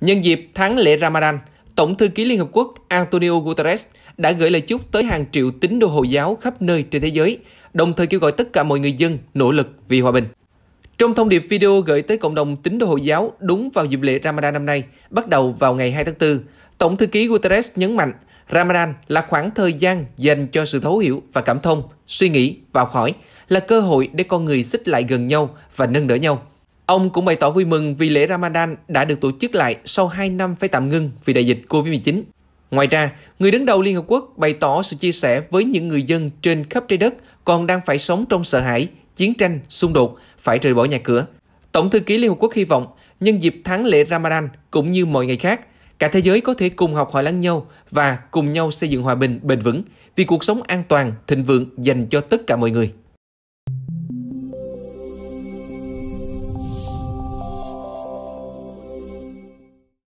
Nhân dịp tháng lễ Ramadan, Tổng thư ký Liên Hợp Quốc Antonio Guterres đã gửi lời chúc tới hàng triệu tín đồ Hồi giáo khắp nơi trên thế giới, đồng thời kêu gọi tất cả mọi người dân nỗ lực vì hòa bình. Trong thông điệp video gửi tới cộng đồng tín đồ Hồi giáo đúng vào dịp lễ Ramadan năm nay, bắt đầu vào ngày 2 tháng 4, Tổng thư ký Guterres nhấn mạnh Ramadan là khoảng thời gian dành cho sự thấu hiểu và cảm thông, suy nghĩ và học hỏi, là cơ hội để con người xích lại gần nhau và nâng đỡ nhau. Ông cũng bày tỏ vui mừng vì lễ Ramadan đã được tổ chức lại sau 2 năm phải tạm ngưng vì đại dịch COVID-19. Ngoài ra, người đứng đầu Liên Hợp Quốc bày tỏ sự chia sẻ với những người dân trên khắp trái đất còn đang phải sống trong sợ hãi, chiến tranh, xung đột, phải rời bỏ nhà cửa. Tổng thư ký Liên Hợp Quốc hy vọng, nhân dịp tháng lễ Ramadan cũng như mọi ngày khác, cả thế giới có thể cùng học hỏi lẫn nhau và cùng nhau xây dựng hòa bình bền vững vì cuộc sống an toàn, thịnh vượng dành cho tất cả mọi người.